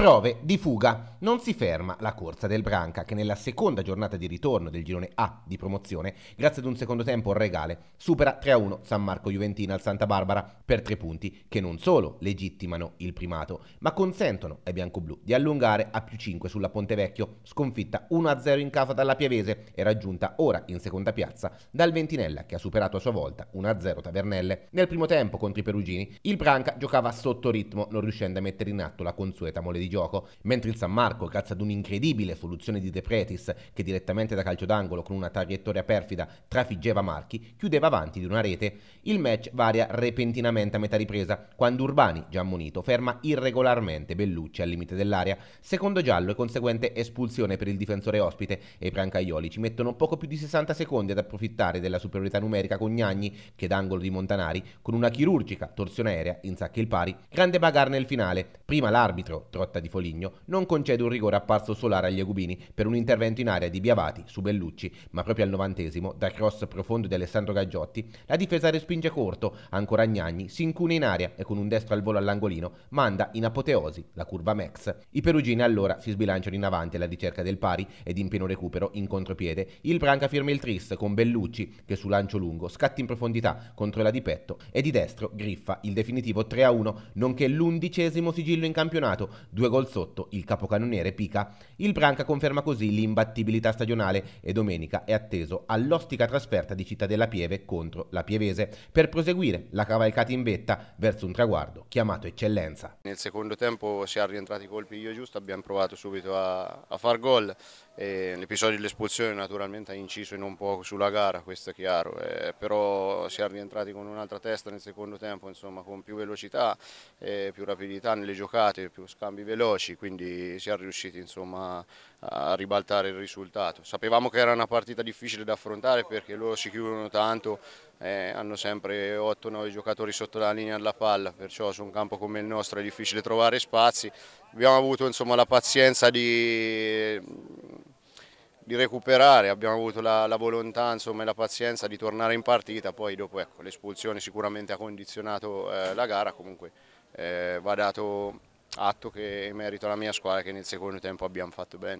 Prove di fuga. Non si ferma la corsa del Branca, che nella seconda giornata di ritorno del girone A di promozione, grazie ad un secondo tempo regale, supera 3-1 San Marco Juventina al Santa Barbara per tre punti che non solo legittimano il primato, ma consentono ai bianco-blu di allungare a più 5 sulla Ponte Vecchio, sconfitta 1-0 in casa dalla Piavese e raggiunta ora in seconda piazza dal Ventinella, che ha superato a sua volta 1-0 Tavernelle. Nel primo tempo contro i Perugini, il Branca giocava sotto ritmo, non riuscendo a mettere in atto la consueta mole di gioco, mentre il San Marco, grazie ad un'incredibile soluzione di De Pretis che direttamente da calcio d'angolo con una traiettoria perfida trafiggeva Marchi, chiudeva avanti di una rete. Il match varia repentinamente a metà ripresa, quando Urbani, già ammonito, ferma irregolarmente Bellucci al limite dell'area. Secondo giallo e conseguente espulsione per il difensore ospite e i Brancaioli ci mettono poco più di 60 secondi ad approfittare della superiorità numerica con Gnagni, che d'angolo di Montanari, con una chirurgica torsione aerea insacca il pari. Grande bagarre nel finale. Prima l'arbitro, Trotta di Foligno non concede un rigore a passo solare agli Agubini per un intervento in area di Biavati su Bellucci, ma proprio al novantesimo, da cross profondo di Alessandro Gaggiotti, la difesa respinge corto, ancora Agnagni si incune in area e con un destro al volo all'angolino manda in apoteosi la curva Max. I perugini allora si sbilanciano in avanti alla ricerca del pari ed in pieno recupero, in contropiede, il Branca firma il tris con Bellucci che su lancio lungo scatta in profondità contro la di petto e di destro griffa il definitivo 3-1, nonché l'undicesimo sigillo in campionato, Due gol sotto, il capocannoniere Pica. Il Branca conferma così l'imbattibilità stagionale e domenica è atteso all'ostica trasferta di Cittadella Pieve contro la Pievese per proseguire la cavalcata in vetta verso un traguardo chiamato eccellenza. Nel secondo tempo si è rientrati i colpi io giusto, abbiamo provato subito a, a far gol. L'episodio dell'espulsione naturalmente ha inciso in un po' sulla gara, questo è chiaro, eh, però è rientrati con un'altra testa nel secondo tempo, insomma, con più velocità, eh, più rapidità nelle giocate, più scambi veloci, quindi siamo riusciti insomma, a ribaltare il risultato. Sapevamo che era una partita difficile da affrontare perché loro si chiudono tanto, eh, hanno sempre 8-9 giocatori sotto la linea della palla, perciò su un campo come il nostro è difficile trovare spazi. Abbiamo avuto insomma, la pazienza di, di recuperare, abbiamo avuto la, la volontà e la pazienza di tornare in partita, poi dopo ecco, l'espulsione sicuramente ha condizionato eh, la gara, comunque eh, va dato atto che merito alla mia squadra che nel secondo tempo abbiamo fatto bene.